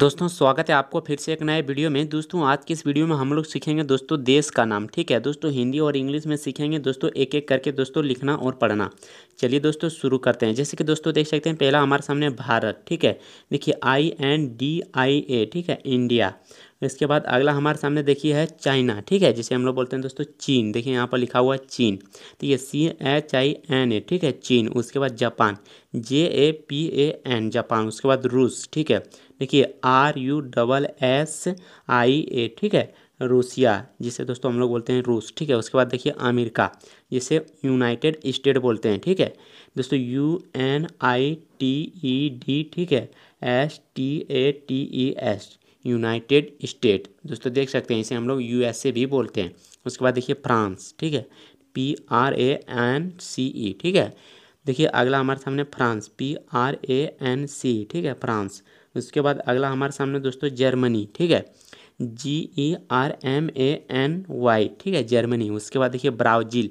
दोस्तों स्वागत है आपको फिर से एक नए वीडियो में दोस्तों आज की इस वीडियो में हम लोग सीखेंगे दोस्तों देश का नाम ठीक है दोस्तों हिंदी और इंग्लिश में सीखेंगे दोस्तों एक एक करके दोस्तों लिखना और पढ़ना चलिए दोस्तों शुरू करते हैं जैसे कि दोस्तों देख सकते हैं पहला हमारे सामने भारत ठीक है देखिए आई एन डी आई ए ठीक है इंडिया इसके बाद अगला हमारे सामने देखिए है चाइना ठीक है जिसे हम लोग बोलते हैं दोस्तों चीन देखिए यहाँ पर लिखा हुआ है चीन ठीक है C H I N A ठीक है चीन उसके बाद Japan J A P A N Japan उसके बाद रूस ठीक है देखिए R U double S I A ठीक है रूसिया जिसे दोस्तों हम लोग बोलते हैं रूस ठीक है उसके बाद देखिए अमेरिका जिसे यूनाइटेड स्टेट बोलते हैं ठीक है दोस्तों U N I T E D ठीक है S T A T E S United State दोस्तों देख सकते हैं इसे हम लोग यूएसए भी बोलते हैं उसके बाद देखिए फ्रांस ठीक है P R A N C E ठीक है देखिए अगला हमारे सामने France P R A N C ठीक है फ्रांस उसके बाद अगला हमारे सामने दोस्तों जर्मनी ठीक है G E R M A N Y ठीक है जर्मनी उसके बाद देखिए Brazil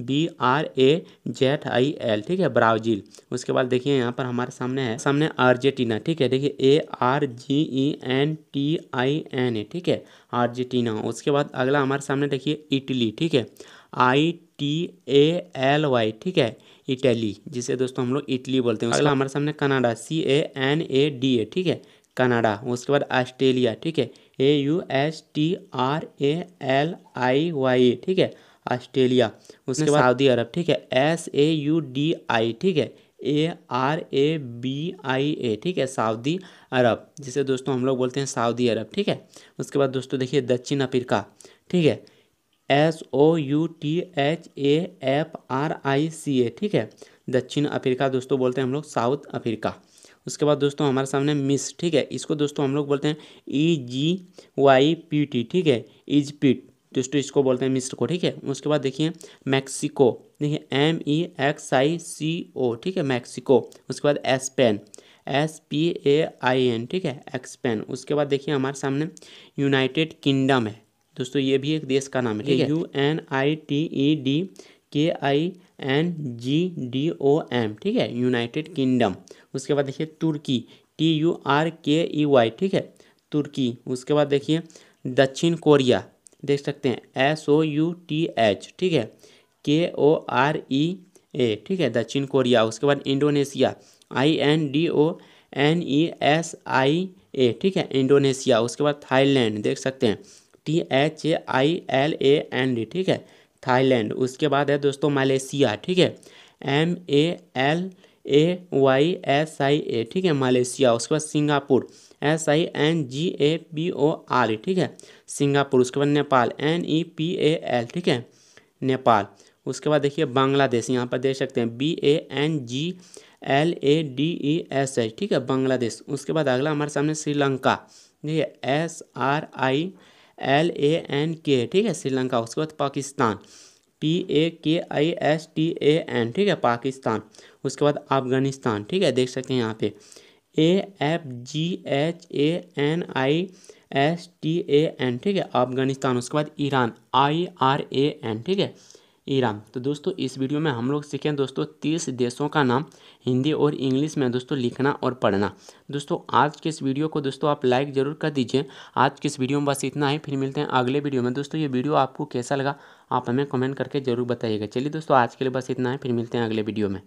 B R A Z I L ठीक है ब्राज़ील उसके बाद देखिए यहाँ पर हमारे सामने है सामने अर्जेंटीना ठीक है देखिए A R G E N T I N A ठीक है अर्जेंटीना उसके बाद अगला हमारे सामने देखिए इटली ठीक है I T A L Y ठीक है इटली जिसे दोस्तों हम लोग इटली बोलते हैं अगला हमारे सामने Canada C A N A D A ठीक है कनाडा उसके बाद ऑस्ट्रेलिया ठीक है A U S T R A L I Y ठीक है ऑस्ट्रेलिया उसके बाद सऊदी अरब ठीक है S A U D I ठीक है A R A B I A ठीक है सऊदी अरब जिसे दोस्तों हम लोग बोलते हैं सऊदी अरब ठीक है उसके बाद दोस्तों देखिए दक्षिण अफ्रीका ठीक है S O U T H A F R I C A ठीक है दक्षिण अफ्रीका दोस्तों बोलते हैं हम लोग साउथ अफ्रीका उसके बाद दोस्तों हमारे सामने मिस ठीक है इसको दोस्तों हम लोग बोलते हैं E G Y P T ठीक है इज e पीट टू तो इसको बोलते हैं मिस्र को ठीक है उसके बाद देखिए मैक्सिको देखिए एम ई एक्स आई सी ओ ठीक है मैक्सिको उसके बाद Spain S P A I N ठीक है एक्सपेन उसके बाद देखिए हमारे सामने यूनाइटेड किंगडम है दोस्तों ये भी एक देश का नाम है ठीक है U N I T E D K I N G D O M ठीक है यूनाइटेड e किंगडम उसके बाद देखिए तुर्की टी यू आर के ई वाई ठीक है तुर्की उसके बाद देखिए दक्षिण कोरिया देख सकते हैं S O U T H ठीक है के ओ आर ई ए ठीक है दक्षिण कोरिया उसके बाद Indonesia I N D O N E S I A ठीक है इंडोनेशिया उसके बाद थाईलैंड देख सकते हैं T H A I L A N D ठीक है थाईलैंड उसके बाद है दोस्तों मलेशिया ठीक है M A L A Y S I A ठीक है मलेशिया उसके बाद Singapore S I N G A P O R ठीक है सिंगापुर उसके बाद Nepal N E P A L ठीक है नेपाल उसके बाद देखिए बांग्लादेश यहाँ पर देख सकते हैं B A N G L A D E S I ठीक है बांग्लादेश उसके बाद अगला हमारे सामने श्रीलंका देखिए S R I L A N K ठीक है श्रीलंका उसके बाद Pakistan P A K I S T A N ठीक है पाकिस्तान उसके बाद अफगानिस्तान ठीक है देख सकते हैं यहाँ पे A F G H A N I S T A N ठीक है अफगानिस्तान उसके बाद Iran I R A N ठीक है ईरान तो दोस्तों इस वीडियो में हम लोग सीखें दोस्तों तीस देशों का नाम हिंदी और इंग्लिश में दोस्तों लिखना और पढ़ना दोस्तों आज के इस वीडियो को दोस्तों आप लाइक ज़रूर कर दीजिए आज के इस वीडियो में बस इतना ही फिर मिलते हैं अगले वीडियो में दोस्तों ये वीडियो आपको कैसा लगा आप हमें कमेंट करके ज़रूर बताइएगा चलिए दोस्तों आज के लिए बस इतना ही फिर मिलते हैं अगले वीडियो में